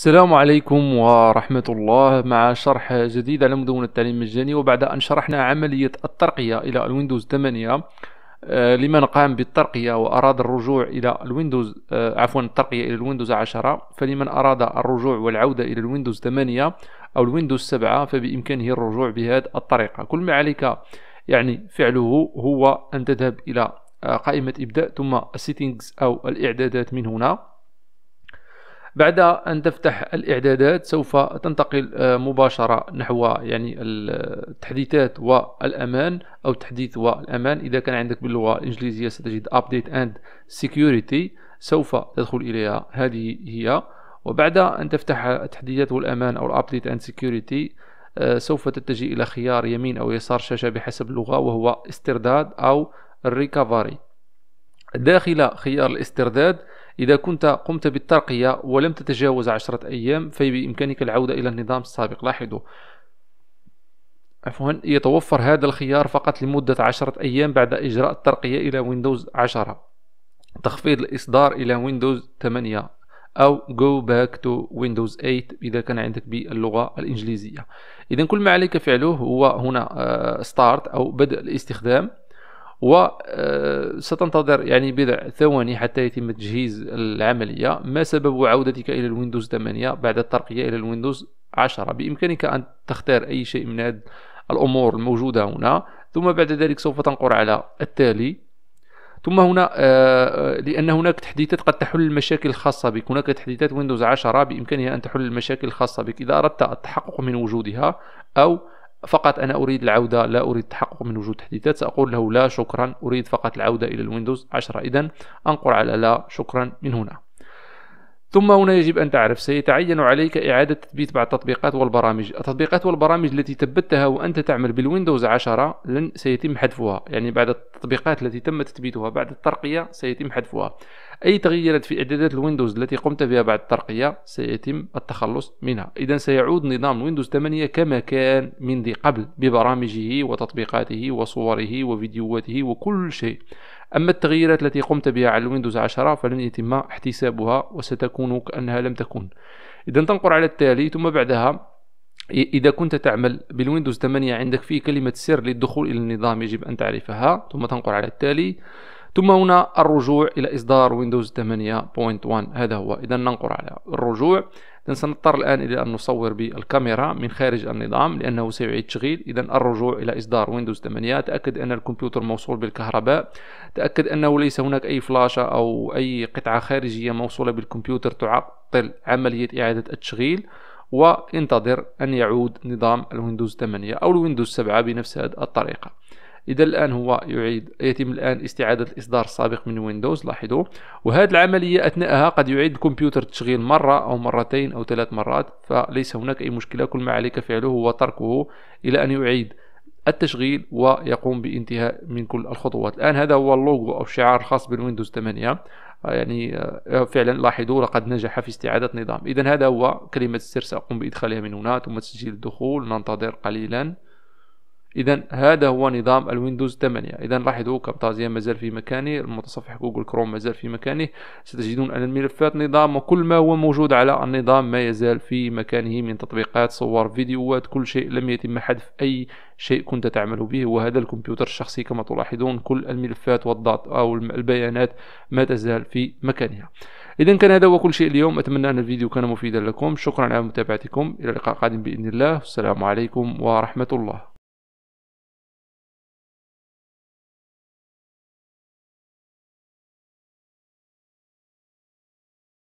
السلام عليكم ورحمة الله مع شرح جديد على مدونة التعليم المجاني وبعد أن شرحنا عملية الترقية إلى الويندوز 8 آه، لمن قام بالترقية وأراد الرجوع إلى الويندوز آه، عفوا الترقية إلى الويندوز 10 فلمن أراد الرجوع والعودة إلى الويندوز 8 أو الويندوز 7 فبإمكانه الرجوع بهذه الطريقة كل ما عليك يعني فعله هو أن تذهب إلى آه، قائمة إبداء ثم السيتينجز أو الإعدادات من هنا بعد أن تفتح الإعدادات سوف تنتقل آه، مباشرة نحو يعني التحديثات والأمان أو تحديث والأمان إذا كان عندك باللغة الإنجليزية ستجد ابديت اند سيكيورتي سوف تدخل إليها هذه هي وبعد أن تفتح التحديثات والأمان أو الابديت اند سيكيورتي سوف تتجه إلى خيار يمين أو يسار شاشة بحسب اللغة وهو استرداد أو الريكفري داخل خيار الاسترداد إذا كنت قمت بالترقية ولم تتجاوز عشرة أيام فبإمكانك العودة إلى النظام السابق لاحظوا عفوا يتوفر هذا الخيار فقط لمدة عشرة أيام بعد إجراء الترقية إلى ويندوز عشرة تخفيض الإصدار إلى ويندوز 8 أو Go Back to Windows 8 إذا كان عندك باللغة الإنجليزية إذا كل ما عليك فعله هو هنا آه، Start أو بدء الاستخدام وستنتظر آه، يعني بضع ثواني حتى يتم تجهيز العملية ما سبب عودتك إلى الويندوز 8 بعد الترقية إلى الويندوز 10 بإمكانك أن تختار أي شيء من هذه الأمور الموجودة هنا ثم بعد ذلك سوف تنقر على التالي ثم هنا آه، آه، لان هناك تحديثات قد تحل المشاكل الخاصه بك هناك تحديثات ويندوز 10 بامكانها ان تحل المشاكل الخاصه بك اذا اردت التحقق من وجودها او فقط أنا أريد العودة لا أريد التحقق من وجود تحديثات سأقول له لا شكرا أريد فقط العودة إلى الويندوز 10 إذا أنقر على لا شكرا من هنا ثم هنا يجب أن تعرف سيتعين عليك إعادة تثبيت بعض التطبيقات والبرامج التطبيقات والبرامج التي ثبتها وأنت تعمل بالويندوز 10 لن سيتم حذفها يعني بعد التطبيقات التي تم تثبيتها بعد الترقية سيتم حذفها أي تغييرات في إعدادات الويندوز التي قمت بها بعد الترقية سيتم التخلص منها إذا سيعود نظام ويندوز 8 كما كان من ذي قبل ببرامجه وتطبيقاته وصوره وفيديوهاته وكل شيء أما التغييرات التي قمت بها على الويندوز 10 فلن يتم احتسابها وستكون كأنها لم تكن إذا تنقر على التالي ثم بعدها إذا كنت تعمل بالويندوز 8 عندك فيه كلمة سر للدخول إلى النظام يجب أن تعرفها ثم تنقر على التالي ثم هنا الرجوع إلى إصدار ويندوز 8.1 هذا هو إذا ننقر على الرجوع إذن سنضطر الآن إلى أن نصور بالكاميرا من خارج النظام لأنه سيعيد تشغيل إذا الرجوع إلى إصدار ويندوز 8 تأكد أن الكمبيوتر موصول بالكهرباء تأكد أنه ليس هناك أي فلاشة أو أي قطعة خارجية موصولة بالكمبيوتر تعطل عملية إعادة التشغيل وانتظر أن يعود نظام الويندوز 8 أو الويندوز 7 بنفس هذه الطريقة إذا الآن هو يعيد يتم الآن استعادة الإصدار السابق من ويندوز لاحظوا وهذه العملية أثناءها قد يعيد الكمبيوتر التشغيل مرة أو مرتين أو ثلاث مرات فليس هناك أي مشكلة كل ما عليك فعله هو تركه إلى أن يعيد التشغيل ويقوم بانتهاء من كل الخطوات الآن هذا هو اللوجو أو الشعار الخاص بالويندوز 8 يعني آه، فعلا لاحظوا لقد نجح في استعادة نظام إذا هذا هو كلمة السر سأقوم بإدخالها من هنا ثم تسجيل الدخول ننتظر قليلا اذا هذا هو نظام الويندوز 8 اذا لاحظوا كابتازيا مازال في مكانه المتصفح جوجل كروم مازال في مكانه ستجدون ان الملفات نظام وكل ما هو موجود على النظام ما يزال في مكانه من تطبيقات صور فيديوهات كل شيء لم يتم حذف اي شيء كنت تعمل به وهذا الكمبيوتر الشخصي كما تلاحظون كل الملفات والضغط او البيانات ما تزال في مكانها اذا كان هذا هو كل شيء اليوم اتمنى ان الفيديو كان مفيدا لكم شكرا على متابعتكم الى اللقاء القادم باذن الله والسلام عليكم ورحمه الله